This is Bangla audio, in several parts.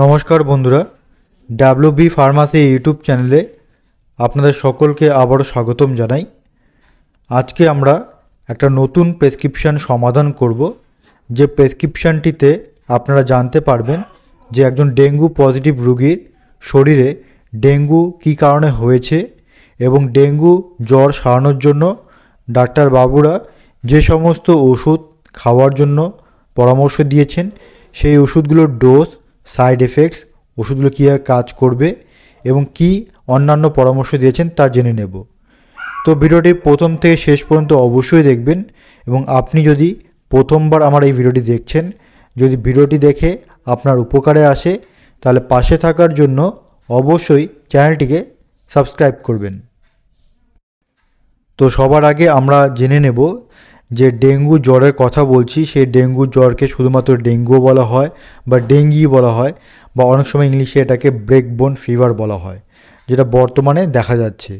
নমস্কার বন্ধুরা ডাব্লু বি ফার্মাসি ইউটিউব চ্যানেলে আপনাদের সকলকে আবারও স্বাগতম জানাই আজকে আমরা একটা নতুন প্রেসক্রিপশান সমাধান করব যে প্রেসক্রিপশানটিতে আপনারা জানতে পারবেন যে একজন ডেঙ্গু পজিটিভ রুগীর শরীরে ডেঙ্গু কি কারণে হয়েছে এবং ডেঙ্গু জ্বর সারানোর জন্য ডাক্তার বাবুরা যে সমস্ত ওষুধ খাওয়ার জন্য পরামর্শ দিয়েছেন সেই ওষুধগুলোর ডোজ সাইড এফেক্টস ওষুধগুলো কীভাবে কাজ করবে এবং কি অন্যান্য পরামর্শ দিয়েছেন তা জেনে নেব তো ভিডিওটি প্রথম থেকে শেষ পর্যন্ত অবশ্যই দেখবেন এবং আপনি যদি প্রথমবার আমার এই ভিডিওটি দেখছেন যদি ভিডিওটি দেখে আপনার উপকারে আসে তাহলে পাশে থাকার জন্য অবশ্যই চ্যানেলটিকে সাবস্ক্রাইব করবেন তো সবার আগে আমরা জেনে নেব যে ডেঙ্গু জ্বরের কথা বলছি সেই ডেঙ্গু জ্বরকে শুধুমাত্র ডেঙ্গু বলা হয় বা ডেঙ্গি বলা হয় বা অনেক সময় ইংলিশে এটাকে ব্রেকবোন ফিভার বলা হয় যেটা বর্তমানে দেখা যাচ্ছে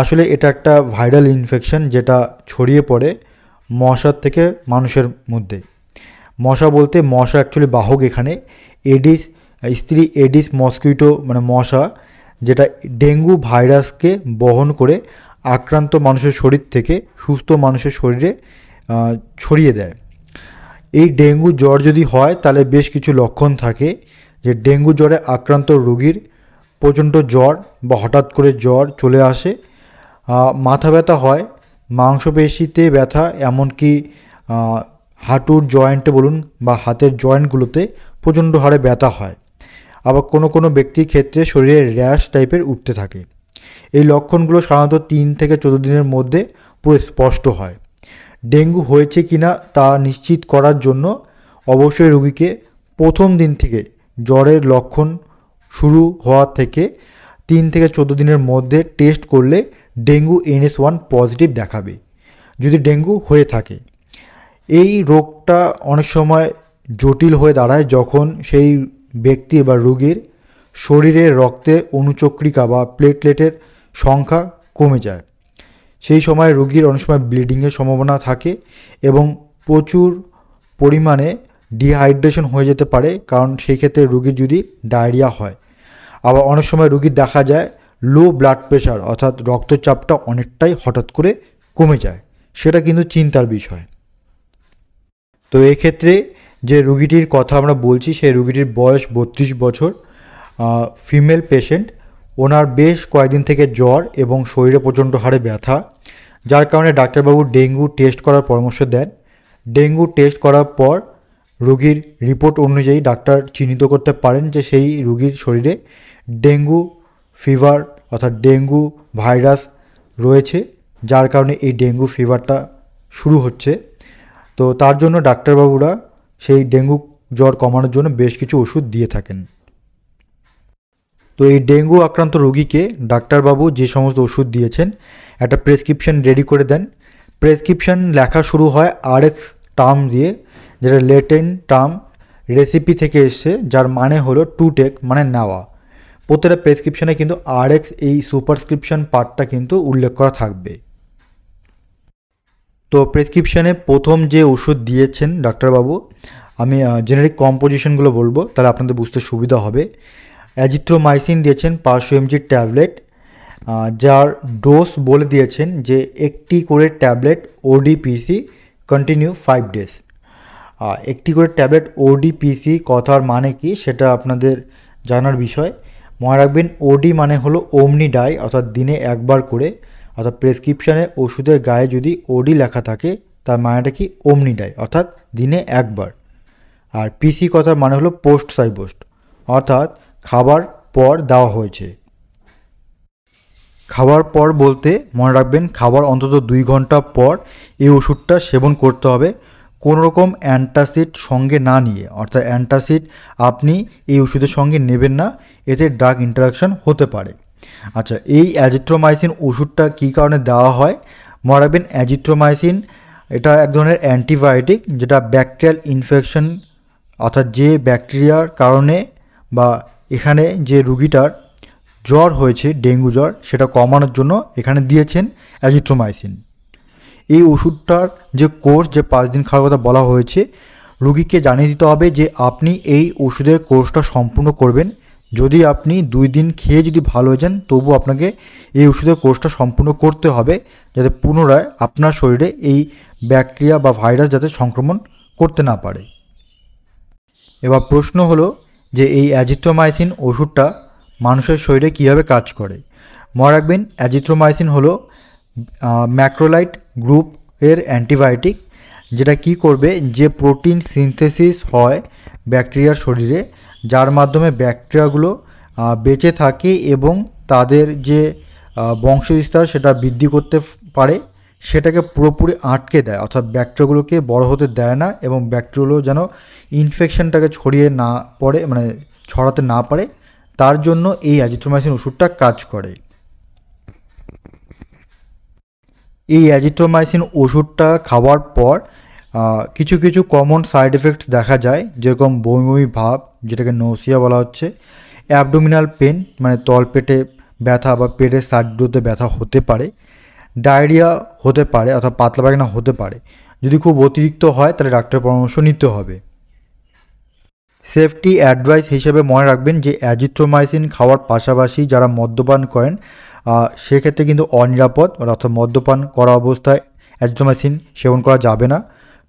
আসলে এটা একটা ভাইরাল ইনফেকশন যেটা ছড়িয়ে পড়ে মশার থেকে মানুষের মধ্যে মশা বলতে মশা অ্যাকচুয়ালি বাহক এখানে এডিস স্ত্রী এডিস মস্কিউটো মানে মশা যেটা ডেঙ্গু ভাইরাসকে বহন করে আক্রান্ত মানুষের শরীর থেকে সুস্থ মানুষের শরীরে ছড়িয়ে দেয় এই ডেঙ্গু জ্বর যদি হয় তাহলে বেশ কিছু লক্ষণ থাকে যে ডেঙ্গু জ্বরে আক্রান্ত রোগীর প্রচণ্ড জ্বর বা হঠাৎ করে জ্বর চলে আসে মাথা ব্যথা হয় মাংসপেশিতে ব্যথা এমনকি হাঁটুর জয়েন্টে বলুন বা হাতের জয়েন্টগুলোতে প্রচণ্ড হারে ব্যথা হয় আবার কোনো কোনো ব্যক্তির ক্ষেত্রে শরীরে র্যাশ টাইপের উঠতে থাকে এই লক্ষণগুলো সাধারণত তিন থেকে চোদ্দ দিনের মধ্যে পুরো স্পষ্ট হয় ডেঙ্গু হয়েছে কি না তা নিশ্চিত করার জন্য অবশ্যই রুগীকে প্রথম দিন থেকে জ্বরের লক্ষণ শুরু হওয়া থেকে তিন থেকে চোদ্দ দিনের মধ্যে টেস্ট করলে ডেঙ্গু এনএস ওয়ান পজিটিভ দেখাবে যদি ডেঙ্গু হয়ে থাকে এই রোগটা অনেক সময় জটিল হয়ে দাঁড়ায় যখন সেই ব্যক্তির বা রোগীর শরীরে রক্তে অনুচক্রিকা বা প্লেটলেটের সংখ্যা কমে যায় সেই সময় রোগীর অনেক সময় ব্লিডিংয়ের সম্ভাবনা থাকে এবং প্রচুর পরিমাণে ডিহাইড্রেশন হয়ে যেতে পারে কারণ সেই ক্ষেত্রে রুগীর যদি ডায়রিয়া হয় আবার অনেক সময় রুগীর দেখা যায় লো ব্লাড প্রেশার অর্থাৎ রক্তচাপটা অনেকটাই হঠাৎ করে কমে যায় সেটা কিন্তু চিন্তার বিষয় তো এক্ষেত্রে যে রুগীটির কথা আমরা বলছি সেই রুগীটির বয়স বত্রিশ বছর ফিমেল পেশেন্ট ওনার বেশ কয়েকদিন থেকে জ্বর এবং শরীরে প্রচণ্ড হারে ব্যথা যার কারণে ডাক্তারবাবু ডেঙ্গু টেস্ট করার পরামর্শ দেন ডেঙ্গু টেস্ট করার পর রুগীর রিপোর্ট অনুযায়ী ডাক্তার চিহ্নিত করতে পারেন যে সেই রুগীর শরীরে ডেঙ্গু ফিভার অর্থাৎ ডেঙ্গু ভাইরাস রয়েছে যার কারণে এই ডেঙ্গু ফিভারটা শুরু হচ্ছে তো তার জন্য ডাক্তারবাবুরা সেই ডেঙ্গু জ্বর কমানোর জন্য বেশ কিছু ওষুধ দিয়ে থাকেন তো এই ডেঙ্গু আক্রান্ত রোগীকে ডাক্তারবাবু যে সমস্ত ওষুধ দিয়েছেন একটা প্রেসক্রিপশন রেডি করে দেন প্রেসক্রিপশন লেখা শুরু হয় আরএক্স টার্ম দিয়ে যেটা লেটেন টার্ম রেসিপি থেকে এসছে যার মানে হলো টু টেক মানে নেওয়া প্রত্যেকটা প্রেসক্রিপশনে কিন্তু আরএক্স এই সুপারস্ক্রিপশন পার্টটা কিন্তু উল্লেখ করা থাকবে তো প্রেসক্রিপশানে প্রথম যে ওষুধ দিয়েছেন ডাক্তারবাবু আমি জেনারিক কম্পোজিশনগুলো বলবো তাহলে আপনাদের বুঝতে সুবিধা হবে অ্যাজিথ্রোমাইসিন দিয়েছেন পাঁচশো এমজির ট্যাবলেট যার ডোজ বলে দিয়েছেন যে একটি করে tablet ODPC continue five days একটি করে ট্যাবলেট ওডিপিসি কথার মানে কি সেটা আপনাদের জানার বিষয় মনে রাখবেন ওডি মানে হলো ওমনি ডাই অর্থাৎ দিনে একবার করে অর্থাৎ প্রেসক্রিপশানে ওষুধের গায়ে যদি ওডি লেখা থাকে তার মানেটা কি ওমনি ডাই অর্থাৎ দিনে একবার আর পিসি কথার মানে হলো পোস্ট সাইবোস্ট অর্থাৎ খাবার পর দেওয়া হয়েছে খাবার পর বলতে মনে রাখবেন খাবার অন্তত দুই ঘন্টা পর এই ওষুধটা সেবন করতে হবে কোনো রকম অ্যান্টাসিড সঙ্গে না নিয়ে অর্থাৎ অ্যান্টাসিড আপনি এই ওষুধের সঙ্গে নেবেন না এতে ড্রাগ ইন্টারাকশন হতে পারে আচ্ছা এই অ্যাজিথ্রোমাইসিন ওষুধটা কী কারণে দেওয়া হয় মনে রাখবেন অ্যাজিথ্রোমাইসিন এটা এক ধরনের অ্যান্টিবায়োটিক যেটা ব্যাকটেরিয়াল ইনফেকশন অর্থাৎ যে ব্যাকটেরিয়ার কারণে বা এখানে যে রুগীটার জ্বর হয়েছে ডেঙ্গু জ্বর সেটা কমানোর জন্য এখানে দিয়েছেন অ্যাজিথ্রোমাইসিন এই ওষুধটার যে কোর্স যে পাঁচ দিন খাওয়ার কথা বলা হয়েছে রুগীকে জানিয়ে দিতে হবে যে আপনি এই ওষুধের কোর্সটা সম্পূর্ণ করবেন যদি আপনি দুই দিন খেয়ে যদি ভালো হয়ে যান তবু আপনাকে এই ওষুধের কোর্সটা সম্পূর্ণ করতে হবে যাতে পুনরায় আপনার শরীরে এই ব্যাকটেরিয়া বা ভাইরাস যাতে সংক্রমণ করতে না পারে এবার প্রশ্ন হলো যে এই অ্যাজিথ্রোমাইসিন ওষুধটা মানুষের শরীরে কীভাবে কাজ করে মনে রাখবেন অ্যাজিথ্রোমাইসিন হলো ম্যাক্রোলাইট গ্রুপ এর অ্যান্টিবায়োটিক যেটা কি করবে যে প্রোটিন সিনথেসিস হয় ব্যাকটেরিয়ার শরীরে যার মাধ্যমে ব্যাকটেরিয়াগুলো বেঁচে থাকে এবং তাদের যে বংশবিস্তার সেটা বৃদ্ধি করতে পারে সেটাকে পুরোপুরি আটকে দেয় অর্থাৎ ব্যাকটেরিয়াগুলোকে বড় হতে দেয় না এবং ব্যাকটেরিয়াগুলো যেন ইনফেকশনটাকে ছড়িয়ে না পড়ে মানে ছড়াতে না পারে তার জন্য এই অ্যাজিথ্রোমাইসিন ওষুধটা কাজ করে এই অ্যাজিথ্রোমাইসিন ওষুধটা খাওয়ার পর কিছু কিছু কমন সাইড এফেক্টস দেখা যায় যেরকম বমি বমি ভাব যেটাকে নৌসিয়া বলা হচ্ছে অ্যাবডোমিনাল পেন মানে তলপেটে ব্যথা বা পেটের সাড্ডুতে ব্যথা হতে পারে ডায়রিয়া হতে পারে অর্থাৎ পাতলা পায়খানা হতে পারে যদি খুব অতিরিক্ত হয় তাহলে ডাক্তারের পরামর্শ নিতে হবে সেফটি অ্যাডভাইস হিসেবে মনে রাখবেন যে অ্যাজিথ্রোমাইসিন খাওয়ার পাশাপাশি যারা মদ্যপান করেন সেক্ষেত্রে কিন্তু অনিরাপদ অর্থাৎ মদ্যপান করা অবস্থায় অ্যাজিথ্রোমাইসিন সেবন করা যাবে না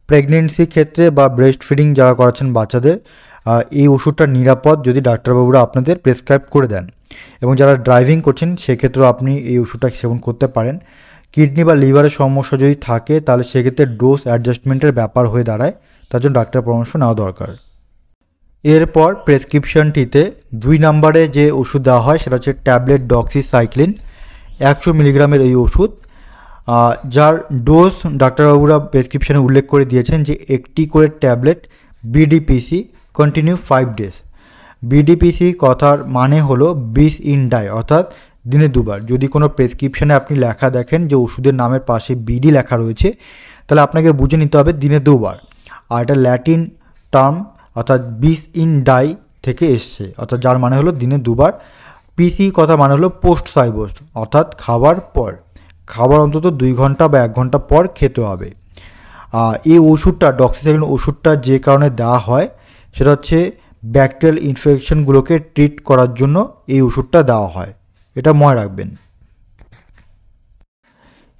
প্রেগনেন্সির ক্ষেত্রে বা ব্রেস্ট ফিডিং যারা করাচ্ছেন বাচ্চাদের এই ওষুধটা নিরাপদ যদি ডাক্তারবাবুরা আপনাদের প্রেসক্রাইব করে দেন এবং যারা ড্রাইভিং করছেন সেক্ষেত্রেও আপনি এই ওষুধটা সেবন করতে পারেন কিডনি বা লিভারের সমস্যা যদি থাকে তাহলে সেক্ষেত্রে ডোজ অ্যাডজাস্টমেন্টের ব্যাপার হয়ে দাঁড়ায় তার জন্য ডাক্তারের পরামর্শ নেওয়া দরকার এরপর প্রেসক্রিপশনটিতে দুই নম্বরে যে ওষুধ দেওয়া হয় সেটা হচ্ছে ট্যাবলেট ডক্সিসাইক্লিন একশো মিলিগ্রামের এই ওষুধ যার ডোজ ডাক্তারবাবুরা প্রেসক্রিপশানে উল্লেখ করে দিয়েছেন যে একটি করে tablet BDPC continue five days BDPC কথার মানে হলো বিস ইন ডাই অর্থাৎ দিনে দুবার যদি কোনো প্রেসক্রিপশানে আপনি লেখা দেখেন যে ওষুধের নামের পাশে বিডি লেখা রয়েছে তাহলে আপনাকে বুঝে নিতে হবে দিনে দুবার আর এটা ল্যাটিন টার্ম অর্থাৎ বিস ইন ডাই থেকে এসছে অর্থাৎ যার মানে হলো দিনে দুবার পিসি কথা মানে হলো পোস্ট সাইবোস্ট অর্থাৎ খাবার পর খাবার অন্তত দুই ঘন্টা বা এক ঘন্টা পর খেতে হবে আর এই ওষুধটা ডক্সিসাইক্লিন ওষুধটা যে কারণে দেওয়া হয় সেটা হচ্ছে ব্যাকটেরিয়াল ইনফেকশনগুলোকে ট্রিট করার জন্য এই ওষুধটা দেওয়া হয় এটা মনে রাখবেন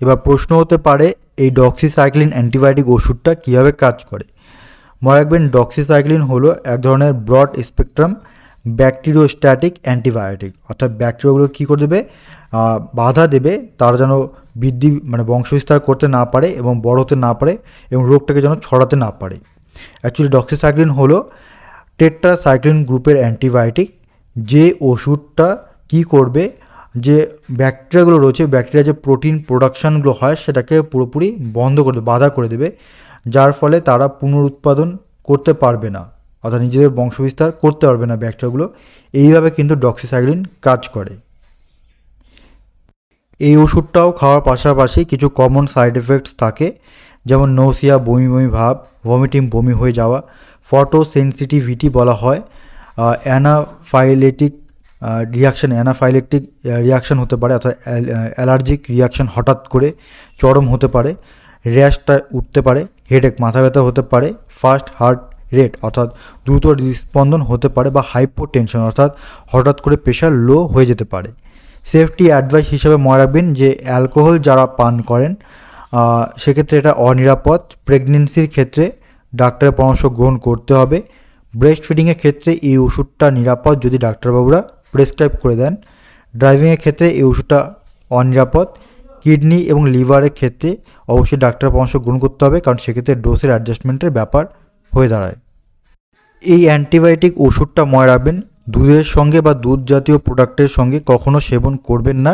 এবার প্রশ্ন হতে পারে এই ডক্সিসাইক্লিন অ্যান্টিবায়োটিক ওষুধটা কীভাবে কাজ করে মনে রাখবেন ডক্সিসাইক্লিন হলো এক ধরনের ব্রড স্পেকট্রাম ব্যাকটেরিওস্ট্যাটিক অ্যান্টিবায়োটিক অর্থাৎ ব্যাকটেরিয়াগুলো কী করে দেবে বাধা দেবে তারা যেন বৃদ্ধি মানে বংশবিস্তার করতে না পারে এবং বড় হতে না পারে এবং রোগটাকে যেন ছড়াতে না পারে অ্যাকচুয়ালি ডক্সিসাইক্লিন হলো টেট্রাসাইক্লিন গ্রুপের অ্যান্টিবায়োটিক যে ওষুধটা কি করবে যে ব্যাকটেরিয়াগুলো রয়েছে ব্যাকটেরিয়া যে প্রোটিন প্রোডাকশানগুলো হয় সেটাকে পুরোপুরি বন্ধ করে বাধা করে দেবে যার ফলে তারা পুনরুৎপাদন করতে পারবে না অর্থাৎ নিজেদের বংশবিস্তার করতে পারবে না ব্যাকটেরিয়াগুলো এইভাবে কিন্তু ডক্সিসাইগ্রিন কাজ করে এই ওষুধটাও খাওয়ার পাশাপাশি কিছু কমন সাইড এফেক্টস থাকে যেমন নৌসিয়া বমি বমি ভাব ভমিটিং বমি হয়ে যাওয়া ফটো সেন্সিটিভিটি বলা হয় অ্যানাফাইলেটিক রিয়াকশান অ্যানাফাইলেকটিক রিয়াকশান হতে পারে অর্থাৎ অ্যালার্জিক রিয়াকশান হঠাৎ করে চরম হতে পারে র্যাশটা উঠতে পারে হেডেক মাথা ব্যথা হতে পারে ফাস্ট হার্ট রেট অর্থাৎ দ্রুত হৃদস্পন্দন হতে পারে বা হাইপোটেনশন অর্থাৎ হঠাৎ করে প্রেশার লো হয়ে যেতে পারে সেফটি অ্যাডভাইস হিসেবে মনে রাখবেন যে অ্যালকোহল যারা পান করেন সেক্ষেত্রে এটা অনিরাপদ প্রেগনেন্সির ক্ষেত্রে ডাক্তারের পরামর্শ গ্রহণ করতে হবে ব্রেস্ট ফিডিংয়ের ক্ষেত্রে এই ওষুধটা নিরাপদ যদি ডাক্তারবাবুরা প্রেসক্রাইব করে দেন ড্রাইভিংয়ের ক্ষেত্রে এই ওষুধটা অনিরাপদ কিডনি এবং লিভারের ক্ষেত্রে অবশ্যই ডাক্তার পরামর্শ গ্রহণ করতে হবে কারণ সেক্ষেত্রে ডোসের অ্যাডজাস্টমেন্টের ব্যাপার হয়ে দাঁড়ায় এই অ্যান্টিবায়োটিক ওষুধটা ময় রাখবেন দুধের সঙ্গে বা দুধ জাতীয় প্রোডাক্টের সঙ্গে কখনও সেবন করবেন না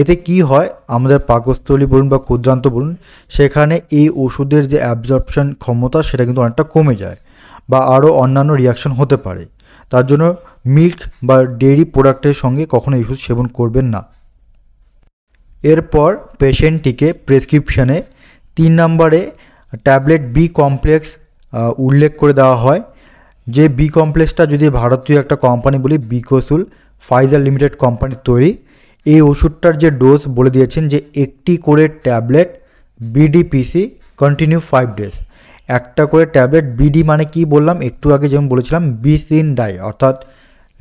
এতে কি হয় আমাদের পাকস্থলী বলুন বা ক্ষুদ্রান্ত বলুন সেখানে এই ওষুধের যে অ্যাবজর্পশন ক্ষমতা সেটা কিন্তু অনেকটা কমে যায় বা আরও অন্যান্য রিয়াকশন হতে পারে তার জন্য মিল্ক বা ডেয়ারি প্রোডাক্টের সঙ্গে কখনো ওষুধ সেবন করবেন না এরপর পেশেন্টটিকে প্রেসক্রিপশানে তিন নম্বরে ট্যাবলেট বি কমপ্লেক্স উল্লেখ করে দেওয়া হয় যে বি কমপ্লেক্সটা যদি ভারতীয় একটা কোম্পানি বলি বিকসুল ফাইজার লিমিটেড কোম্পানির তৈরি এই ওষুধটার যে ডোজ বলে দিয়েছেন যে একটি করে tablet BDPC continue five days একটা করে ট্যাবলেট বিডি মানে কি বললাম একটু আগে যেমন বলেছিলাম বিসিন ডাই অর্থাৎ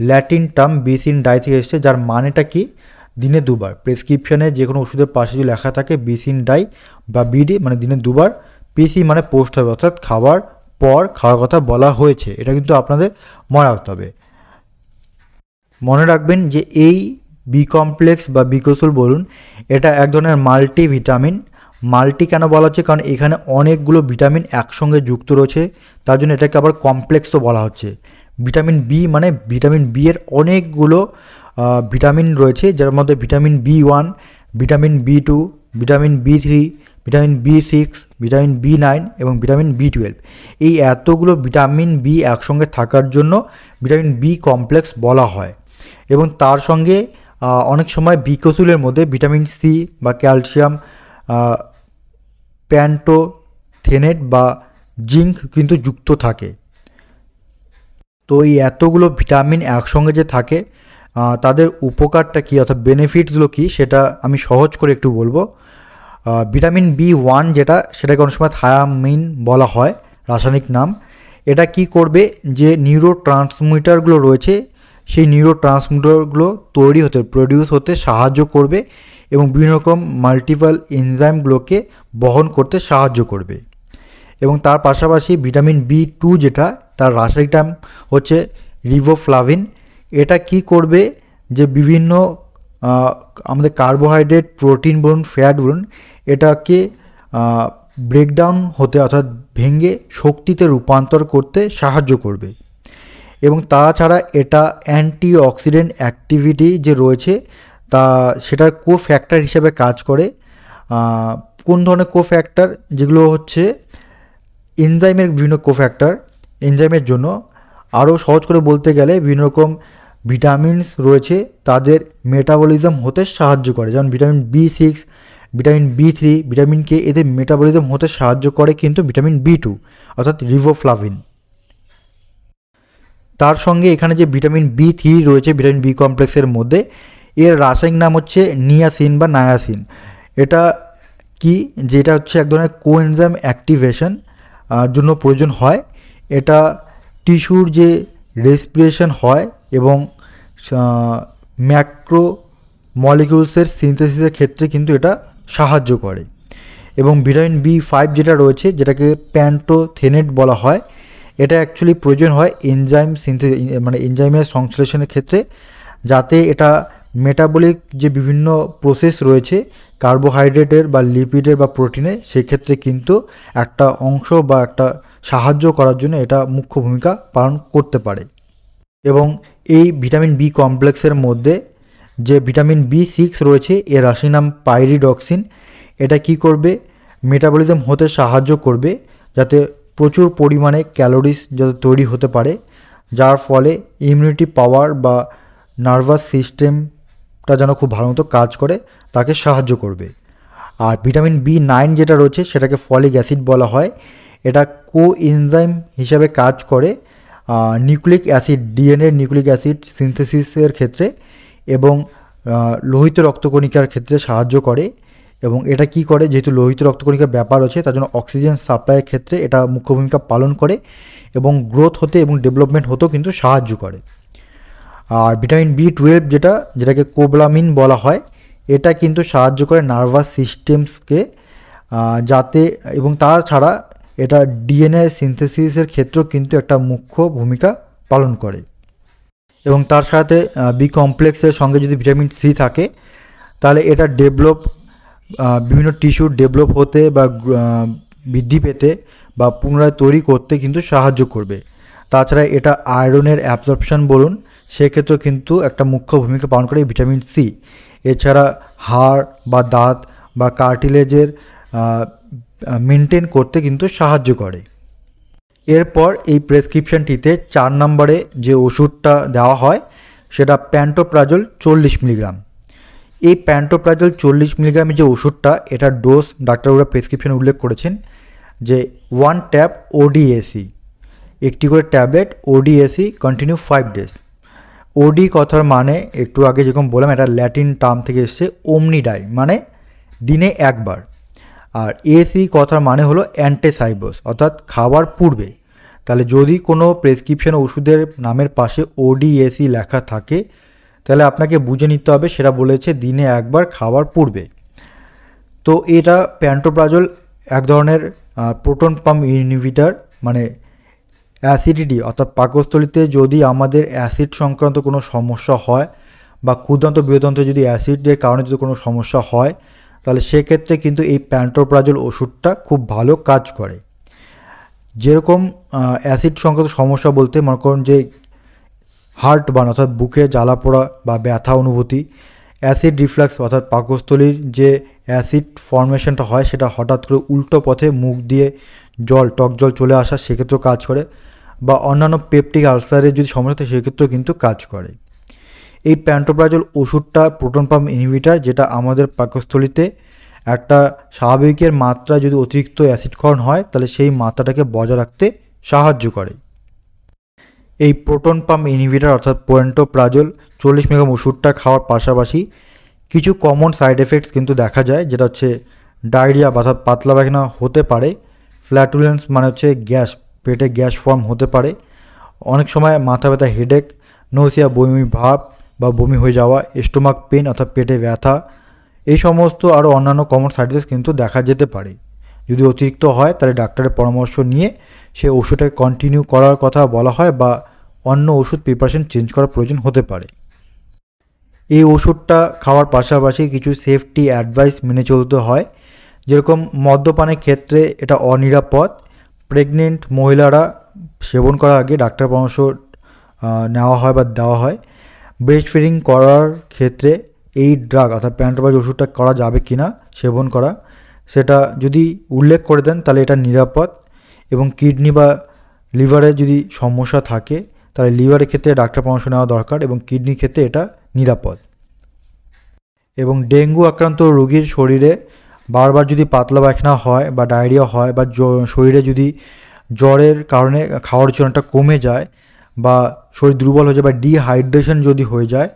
ল্যাটিন টার্ম বিসিন ডাই থেকে এসছে যার মানেটা কি দিনে দুবার প্রেসক্রিপশানে যে কোনো ওষুধের পাশে যদি লেখা থাকে বিসিন ডাই বা বিডি মানে দিনে দুবার পিসি মানে পোস্ট হবে অর্থাৎ খাওয়ার পর খাওয়ার কথা বলা হয়েছে এটা কিন্তু আপনাদের মনে রাখতে হবে মনে রাখবেন যে এই বি কমপ্লেক্স বা বিকসুল বলুন এটা এক ধরনের মাল্টি ভিটামিন মাল্টি কেন বলা হচ্ছে কারণ এখানে অনেকগুলো ভিটামিন একসঙ্গে যুক্ত রয়েছে তার জন্য এটাকে আবার কমপ্লেক্সও বলা হচ্ছে ভিটামিন বি মানে ভিটামিন বি এর অনেকগুলো ভিটামিন রয়েছে যার মধ্যে vitamin B one vitamin B two vitamin B three vitamin B six vitamin B nine এবং ভিটামিন বি টুয়েলভ এই এতগুলো ভিটামিন বি একসঙ্গে থাকার জন্য ভিটামিন বি কমপ্লেক্স বলা হয় এবং তার সঙ্গে অনেক সময় বিকসুলের মধ্যে ভিটামিন সি বা ক্যালসিয়াম প্যান্টোথেনেট বা জিঙ্ক কিন্তু যুক্ত থাকে তো এই এতগুলো ভিটামিন একসঙ্গে যে থাকে তাদের উপকারটা কী অর্থাৎ বেনিফিটসগুলো কী সেটা আমি সহজ করে একটু বলবো ভিটামিন বি ওয়ান যেটা সেটাকে অনেক সময় থায়ামিন বলা হয় রাসায়নিক নাম এটা কি করবে যে নিউরো ট্রান্সমিটারগুলো রয়েছে সেই নিউরো ট্রান্সমিটারগুলো তৈরি হতে প্রডিউস হতে সাহায্য করবে এবং বিভিন্ন রকম মাল্টিপাল এনজাইমগুলোকে বহন করতে সাহায্য করবে এবং তার পাশাপাশি ভিটামিন বি টু যেটা তার রাসায়নিক টার্ম হচ্ছে রিভোফ্লাভিন এটা কি করবে যে বিভিন্ন আমাদের কার্বোহাইড্রেট প্রোটিন বলুন ফ্যাট বলুন এটাকে ব্রেকডাউন হতে অর্থাৎ ভেঙে শক্তিতে রূপান্তর করতে সাহায্য করবে এবং তাছাড়া এটা অ্যান্টি অক্সিডেন্ট অ্যাক্টিভিটি যে রয়েছে তা সেটার কো ফ্যাক্টর হিসেবে কাজ করে কোন ধরনের কো ফ্যাক্টর যেগুলো হচ্ছে এনজাইমের বিভিন্ন কোফ্যাক্টর এনজাইমের জন্য আরও সহজ করে বলতে গেলে বিভিন্ন রকম ভিটামিনস রয়েছে তাদের মেটাবলিজম হতে সাহায্য করে যেমন vitamin B six vitamin B three vitamin K এদের মেটাবলিজম হতে সাহায্য করে কিন্তু ভিটামিন বি টু অর্থাৎ রিভোফ্লাভিন তার সঙ্গে এখানে যে ভিটামিন বি থ্রি রয়েছে ভিটামিন বি কমপ্লেক্সের মধ্যে এর রাসায়নিক নাম হচ্ছে নিয়াসিন বা নায়াসিন এটা কি যেটা হচ্ছে এক ধরনের কোএনজাম অ্যাক্টিভেশন জন্য প্রয়োজন হয় এটা টিস্যুর যে রেসপিরেশন হয় এবং ম্যাক্রো মলিকিউলসের সিনথেসিসের ক্ষেত্রে কিন্তু এটা সাহায্য করে এবং ভিটামিন বি ফাইভ যেটা রয়েছে যেটাকে প্যান্টোথেনেট বলা হয় এটা অ্যাকচুয়ালি প্রয়োজন হয় এনজাইম সিনথে মানে এনজাইমের সংশ্লেষণের ক্ষেত্রে যাতে এটা মেটাবলিক যে বিভিন্ন প্রসেস রয়েছে কার্বোহাইড্রেটের বা লিপিডের বা প্রোটিনের সেক্ষেত্রে কিন্তু একটা অংশ বা একটা সাহায্য করার জন্য এটা মুখ্য ভূমিকা পালন করতে পারে এবং এই ভিটামিন বি কমপ্লেক্সের মধ্যে যে ভিটামিন বি সিক্স রয়েছে এর রাশি নাম পাইরিডক্সিন এটা কি করবে মেটাবলিজম হতে সাহায্য করবে যাতে প্রচুর পরিমাণে ক্যালোরিস যাতে তৈরি হতে পারে যার ফলে ইমিউনিটি পাওয়ার বা নার্ভাস সিস্টেম তা যেন খুব ভালো মতো কাজ করে তাকে সাহায্য করবে আর ভিটামিন বি নাইন যেটা রয়েছে সেটাকে ফলিক অ্যাসিড বলা হয় এটা কো ইনজাইম হিসাবে কাজ করে nucleic acid DNA nucleic acid সিনথেসিসের ক্ষেত্রে এবং লোহিত রক্তকণিকার ক্ষেত্রে সাহায্য করে এবং এটা কি করে যেহেতু লোহিত রক্তকণিকার ব্যাপার আছে তার জন্য অক্সিজেন সাপ্লাইয়ের ক্ষেত্রে এটা মুখ্য ভূমিকা পালন করে এবং গ্রোথ হতে এবং ডেভেলপমেন্ট হতেও কিন্তু সাহায্য করে আর ভিটামিন বি টুয়েলভ যেটা যেটাকে কোবলামিন বলা হয় এটা কিন্তু সাহায্য করে নার্ভাস সিস্টেমসকে যাতে এবং তাছাড়া এটা ডিএনএ সিনথেসিসের ক্ষেত্রেও কিন্তু একটা মুখ্য ভূমিকা পালন করে এবং তার সাথে বি কমপ্লেক্সের সঙ্গে যদি ভিটামিন সি থাকে তাহলে এটা ডেভেলপ বিভিন্ন টিস্যু ডেভেলপ হতে বা বৃদ্ধি পেতে বা পুনরায় তৈরি করতে কিন্তু সাহায্য করবে তাছাড়া এটা আয়রনের অ্যাবজর্পশন বলুন সেক্ষেত্রে কিন্তু একটা মুখ্য ভূমিকা পালন করে ভিটামিন সি এছাড়া হাড় বা দাঁত বা কার্টিলেজের মেনটেন করতে কিন্তু সাহায্য করে এরপর এই প্রেসক্রিপশানটিতে চার নম্বরে যে ওষুধটা দেওয়া হয় সেটা প্যান্টোপ্রাজল চল্লিশ মিলিগ্রাম এই প্যান্টোপ্রাজল চল্লিশ মিলিগ্রামের যে ওষুধটা এটার ডোজ ডাক্তারবাবুরা প্রেসক্রিপশান উল্লেখ করেছেন যে ওয়ান ট্যাব ওডিএসি একটি করে tablet ODAC continue five days OD কথার মানে একটু আগে যেরকম বললাম এটা ল্যাটিন টার্ম থেকে এসছে ওমনিডাই মানে দিনে একবার আর এসি কথার মানে হলো অ্যান্টেসাইবস অর্থাৎ খাবার পূর্বে তাহলে যদি কোনো প্রেসক্রিপশন ওষুধের নামের পাশে ওডিএসি লেখা থাকে তাহলে আপনাকে বুঝে নিতে হবে সেটা বলেছে দিনে একবার খাবার পূর্বে তো এটা প্যান্টোপ্রাজল এক ধরনের প্রোটন পাম্প ইনহিবিটার মানে অ্যাসিডিটি অর্থাৎ পাকস্থলিতে যদি আমাদের অ্যাসিড সংক্রান্ত কোনো সমস্যা হয় বা ক্ষুদান্ত বৃহদন্তে যদি অ্যাসিডের কারণে যদি কোনো সমস্যা হয় তাহলে সেক্ষেত্রে কিন্তু এই প্যান্টোপ্রাজল ওষুধটা খুব ভালো কাজ করে যেরকম অ্যাসিড সংক্রান্ত সমস্যা বলতে মনে করুন যে হার্ট বান অর্থাৎ বুকে জ্বালা পোড়া বা ব্যথা অনুভূতি অ্যাসিড রিফ্লাক্স অর্থাৎ পাকস্থলীর যে অ্যাসিড ফর্মেশনটা হয় সেটা হঠাৎ করে উল্টো পথে মুখ দিয়ে জল টক জল চলে আসা সেক্ষেত্রেও কাজ করে বা অন্যান্য পেপটিক আলসারের যদি সমস্যা থাকে সেক্ষেত্রেও কিন্তু কাজ করে এই প্যান্টোপ্রাজল ওষুধটা প্রোটন পাম্প ইনহিবিটার যেটা আমাদের পাকস্থলিতে একটা স্বাভাবিকের মাত্রা যদি অতিরিক্ত অ্যাসিডকরণ হয় তাহলে সেই মাত্রাটাকে বজায় রাখতে সাহায্য করে এই প্রোটন পাম্প ইনহিবিটার অর্থাৎ পোয়েন্টোপ্রাজল চল্লিশ মেগাম ওষুধটা খাওয়ার পাশাপাশি কিছু কমন সাইড এফেক্টস কিন্তু দেখা যায় যেটা হচ্ছে ডায়রিয়া বা পাতলা পায়খানা হতে পারে ফ্ল্যাটুলেন্স মানে হচ্ছে গ্যাস পেটে গ্যাস ফর্ম হতে পারে অনেক সময় মাথা ব্যথা হেডেক নৌসিয়া বমি ভাব বা বমি হয়ে যাওয়া স্টোমাক পেন অর্থাৎ পেটে ব্যথা এই সমস্ত আরও অন্যান্য কমন সাইড এফেক্টস কিন্তু দেখা যেতে পারে যদি অতিরিক্ত হয় তাহলে ডাক্তারের পরামর্শ নিয়ে সে ওষুধটাকে কন্টিনিউ করার কথা বলা হয় বা অন্য ওষুধ প্রিপারেশন চেঞ্জ করার প্রয়োজন হতে পারে এই ওষুধটা খাওয়ার পাশাপাশি কিছু সেফটি অ্যাডভাইস মেনে চলতে হয় যেরকম মদ্যপানের ক্ষেত্রে এটা অনিরাপদ প্রেগনেন্ট মহিলারা সেবন করার আগে ডাক্তার পরামর্শ নেওয়া হয় বা দেওয়া হয় ব্রেস্ট ফিডিং করার ক্ষেত্রে এই ড্রাগ অর্থাৎ প্যান্টোবাইজ ওষুধটা করা যাবে কি না সেবন করা সেটা যদি উল্লেখ করে দেন তাহলে এটা নিরাপদ এবং কিডনি বা লিভারে যদি সমস্যা থাকে তাহলে লিভারের ক্ষেত্রে ডাক্তার পরামর্শ নেওয়া দরকার এবং কিডনির ক্ষেত্রে এটা নিরাপদ এবং ডেঙ্গু আক্রান্ত রোগীর শরীরে বারবার যদি পাতলা পায়খানা হয় বা ডায়রিয়া হয় বা শরীরে যদি জ্বরের কারণে খাওয়ার চলনটা কমে যায় বা শরীর দুর্বল হয়ে যায় বা ডিহাইড্রেশন যদি হয়ে যায়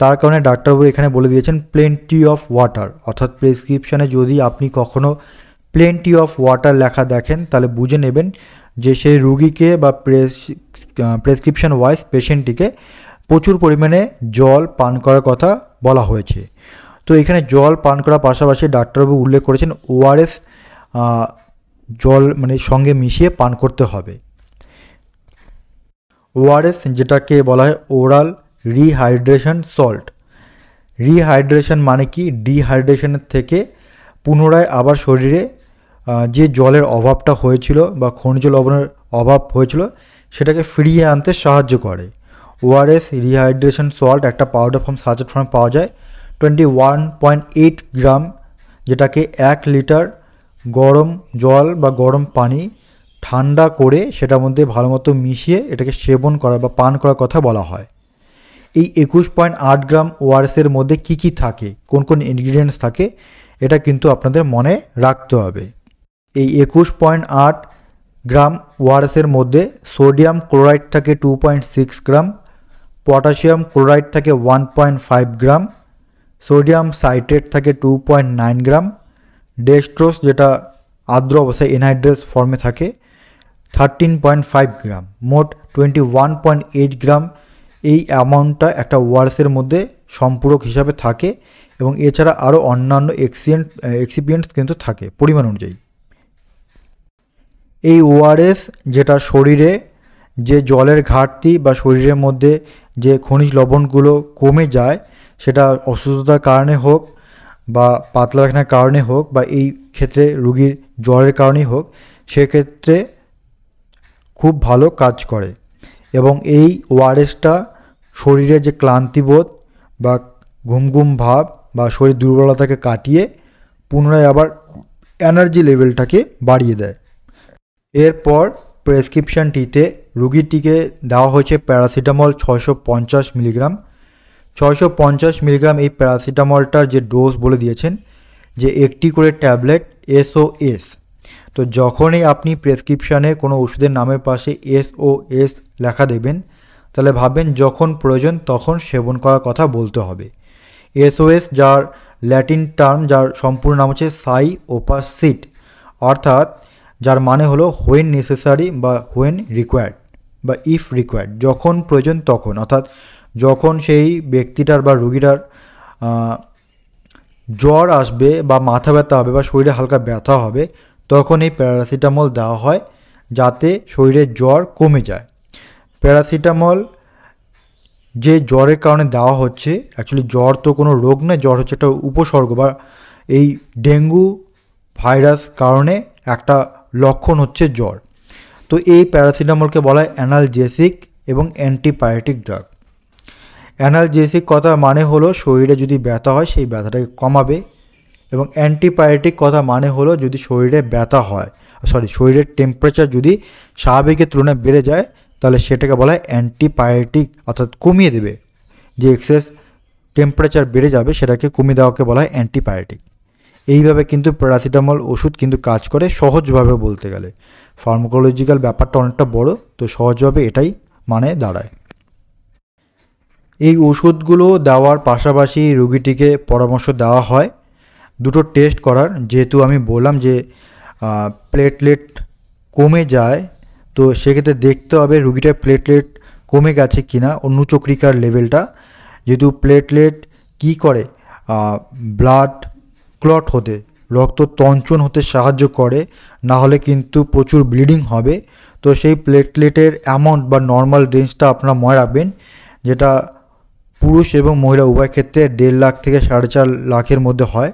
তার কারণে ডাক্তারবাবু এখানে বলে দিয়েছেন প্লেন্টি অফ ওয়াটার অর্থাৎ প্রেসক্রিপশানে যদি আপনি কখনও প্লেন্টি অফ ওয়াটার লেখা দেখেন তাহলে বুঝে নেবেন যে সেই রুগীকে বা প্রেস প্রেসক্রিপশান ওয়াইজ পেশেন্টটিকে প্রচুর পরিমাণে জল পান করার কথা বলা হয়েছে তো এখানে জল পান করার পাশাপাশি ডাক্তারবাবু উল্লেখ করেছেন ওআরএস জল মানে সঙ্গে মিশিয়ে পান করতে হবে ওআরএস যেটাকে বলা হয় ওরাল রিহাইড্রেশন সল্ট রিহাইড্রেশন মানে কি ডিহাইড্রেশনের থেকে পুনরায় আবার শরীরে যে জলের অভাবটা হয়েছিল বা খনিজ লবণের অভাব হয়েছিল সেটাকে ফিরিয়ে আনতে সাহায্য করে ওআরএস রিহাইড্রেশন সল্ট একটা পাউডার ফর্ম সাজেট ফর্ম পাওয়া যায় twenty one point eight gram যেটাকে এক লিটার গরম জল বা গরম পানি ঠান্ডা করে সেটার মধ্যে ভালোমতো মিশিয়ে এটাকে সেবন করা বা পান করার কথা বলা হয় এই একুশ পয়েন্ট আট গ্রাম ওআরএসের মধ্যে কি কি থাকে কোন কোন ইনগ্রিডিয়েন্টস থাকে এটা কিন্তু আপনাদের মনে রাখতে হবে এই একুশ পয়েন্ট আট গ্রাম ওআরএসের মধ্যে সোডিয়াম ক্লোরাইড থাকে two point six gram potassium chloride থাকে one point five gram sodium citrate থাকে two point nine gram dextrose যেটা আর্দ্র অবস্থায় এনহাইড্রেস ফর্মে থাকে থার্টিন পয়েন্ট ফাইভ গ্রাম মোট twenty one point eight gram এই অ্যামাউন্টটা একটা ওয়ার্সের মধ্যে সম্পূরক হিসাবে থাকে এবং এছাড়া আরও অন্যান্য এক্সিয়েন্ট এক্সিপিয়েন্টস কিন্তু থাকে পরিমাণ অনুযায়ী এই ওআরএস যেটা শরীরে যে জলের ঘাটতি বা শরীরের মধ্যে যে খনিজ লবণগুলো কমে যায় সেটা অসুস্থতার কারণে হোক বা পাতলা পায়খানার কারণে হোক বা এই ক্ষেত্রে রুগীর জ্বরের কারণেই হোক সেক্ষেত্রে খুব ভালো কাজ করে এবং এই ওআরএসটা শরীরে যে ক্লান্তিবোধ বা ঘুম ঘুম ভাব বা শরীর দুর্বলতাকে কাটিয়ে পুনরায় আবার এনার্জি লেভেলটাকে বাড়িয়ে দেয় এরপর প্রেসক্রিপশানটিতে রুগীটিকে দেওয়া হয়েছে প্যারাসিটামল ছশো পঞ্চাশ মিলিগ্রাম ছয়শো পঞ্চাশ মিলিগ্রাম এই প্যারাসিটামলটার যে ডোজ বলে দিয়েছেন যে একটি করে ট্যাবলেট এসওএস তো যখনই আপনি প্রেসক্রিপশানে কোনো ওষুধের নামের পাশে এসওএস লেখা দেবেন তাহলে ভাববেন যখন প্রয়োজন তখন সেবন করার কথা বলতে হবে এসওএস যার ল্যাটিন টার্ম যার সম্পূর্ণ নাম হচ্ছে সাই ওপাস সিট অর্থাৎ যার মানে হলো হোয়েন নেসেসারি বা হোয়েন রিকোয়ার্ড বা ইফ রিকোয়ার্ড যখন প্রয়োজন তখন অর্থাৎ যখন সেই ব্যক্তিটার বা রুগীটার জ্বর আসবে বা মাথা ব্যথা হবে বা শরীরে হালকা ব্যথা হবে তখন এই প্যারাসিটামল দেওয়া হয় যাতে শরীরের জ্বর কমে যায় প্যারাসিটামল যে জ্বরের কারণে দেওয়া হচ্ছে অ্যাকচুয়ালি জ্বর তো কোনো রোগ নয় জ্বর হচ্ছে একটা উপসর্গ বা এই ডেঙ্গু ভাইরাস কারণে একটা লক্ষণ হচ্ছে জ্বর তো এই প্যারাসিটামলকে বলা হয় অ্যানালজেসিক এবং অ্যান্টিবায়োটিক ড্রাগ অ্যানালজেসিক কথার মানে হলো শরীরে যদি ব্যথা হয় সেই ব্যথাটাকে কমাবে এবং অ্যান্টিবায়োটিক কথা মানে হলো যদি শরীরে ব্যথা হয় সরি শরীরের টেম্পারেচার যদি স্বাভাবিকের তুলনায় বেড়ে যায় তাহলে সেটাকে বলা হয় অ্যান্টিবায়োটিক অর্থাৎ কমিয়ে দেবে যে এক্সেস টেম্পারেচার বেড়ে যাবে সেটাকে কমিয়ে দেওয়াকে বলা হয় অ্যান্টিবায়োটিক এইভাবে কিন্তু প্যারাসিটামল ওষুধ কিন্তু কাজ করে সহজভাবে বলতে গেলে ফার্মাকোলজিক্যাল ব্যাপারটা অনেকটা বড় তো সহজভাবে এটাই মানে দাঁড়ায় এই ওষুধগুলো দেওয়ার পাশাপাশি রুগীটিকে পরামর্শ দেওয়া হয় দুটো টেস্ট করার যেহেতু আমি বললাম যে প্লেটলেট কমে যায় তো সেক্ষেত্রে দেখতে হবে রুগীটার প্লেটলেট কমে গেছে কি না অন্য চক্রিকার লেভেলটা যেহেতু প্লেটলেট কি করে ব্লাড ক্লট হতে রক্ত তঞ্চন হতে সাহায্য করে না হলে কিন্তু প্রচুর ব্লিডিং হবে তো সেই প্লেটলেটের অ্যামাউন্ট বা নর্মাল রেঞ্জটা আপনারা মনে রাখবেন যেটা পুরুষ এবং মহিলা উভয় ক্ষেত্রে দেড় লাখ থেকে সাড়ে চার লাখের মধ্যে হয়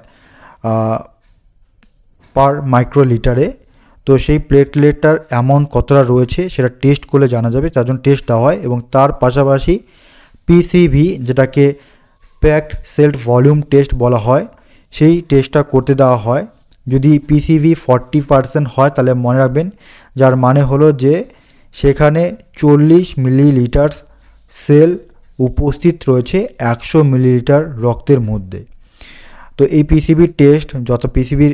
পার মাইক্রো লিটারে তো সেই প্লেটলেটটার অ্যামাউন্ট কতটা রয়েছে সেটা টেস্ট করলে জানা যাবে তার জন্য টেস্ট দেওয়া হয় এবং তার পাশাপাশি পিসিভি যেটাকে প্যাকড সেল্ট ভলিউম টেস্ট বলা হয় সেই টেস্টটা করতে দেওয়া হয় যদি পিসিভি ফর্টি পারসেন্ট হয় তাহলে মনে রাখবেন যার মানে হলো যে সেখানে চল্লিশ মিলিলিটার্স সেল উপস্থিত রয়েছে একশো মিলিলিটার রক্তের মধ্যে তো এই পিসিবির টেস্ট যত পিসিবির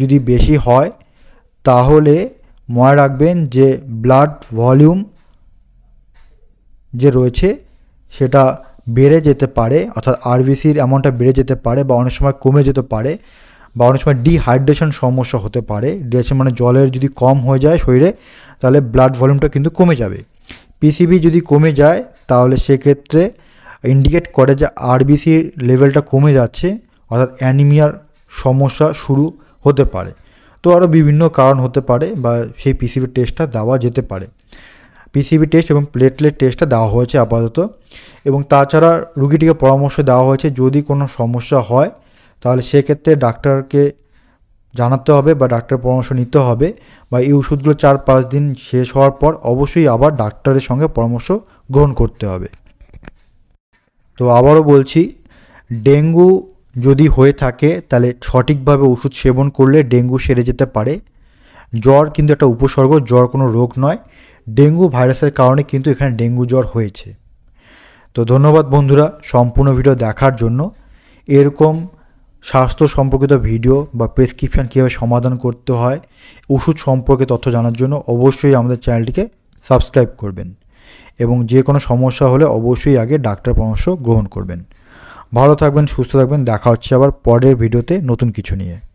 যদি বেশি হয় তাহলে মনে রাখবেন যে ব্লাড ভলিউম যে রয়েছে সেটা বেড়ে যেতে পারে অর্থাৎ আরবিসির অ্যামাউন্টটা বেড়ে যেতে পারে বা অনেক সময় কমে যেতে পারে বা অনেক সময় ডিহাইড্রেশন সমস্যা হতে পারে ডিহাইড্রেশন মানে জলের যদি কম হয়ে যায় শরীরে তাহলে ব্লাড ভলিউমটা কিন্তু কমে যাবে পিসিবি যদি কমে যায় তাহলে সেক্ষেত্রে ইন্ডিকেট করে যে আরবিসির লেভেলটা কমে যাচ্ছে অর্থাৎ অ্যানিমিয়ার সমস্যা শুরু হতে পারে তো আরও বিভিন্ন কারণ হতে পারে বা সেই পিসিবি টেস্টটা দেওয়া যেতে পারে পিসিবি টেস্ট এবং প্লেটলেট টেস্টটা দেওয়া হয়েছে আপাতত এবং তাছাড়া রুগীটিকে পরামর্শ দেওয়া হয়েছে যদি কোনো সমস্যা হয় তাহলে সেক্ষেত্রে ডাক্তারকে জানাতে হবে বা ডাক্তারের পরামর্শ নিতে হবে বা এই ওষুধগুলো চার পাঁচ দিন শেষ হওয়ার পর অবশ্যই আবার ডাক্তারের সঙ্গে পরামর্শ গ্রহণ করতে হবে তো আবারও বলছি ডেঙ্গু যদি হয়ে থাকে তাহলে সঠিকভাবে ওষুধ সেবন করলে ডেঙ্গু সেরে যেতে পারে জ্বর কিন্তু একটা উপসর্গ জ্বর কোনো রোগ নয় ডেঙ্গু ভাইরাসের কারণে কিন্তু এখানে ডেঙ্গু জ্বর হয়েছে তো ধন্যবাদ বন্ধুরা সম্পূর্ণ ভিডিও দেখার জন্য এরকম স্বাস্থ্য সম্পর্কিত ভিডিও বা প্রেসক্রিপশান কীভাবে সমাধান করতে হয় ওষুধ সম্পর্কে তথ্য জানার জন্য অবশ্যই আমাদের চ্যানেলটিকে সাবস্ক্রাইব করবেন এবং যে কোনো সমস্যা হলে অবশ্যই আগে ডাক্তার পরামর্শ গ্রহণ করবেন ভালো থাকবেন সুস্থ থাকবেন দেখা হচ্ছে আবার পরের ভিডিওতে নতুন কিছু নিয়ে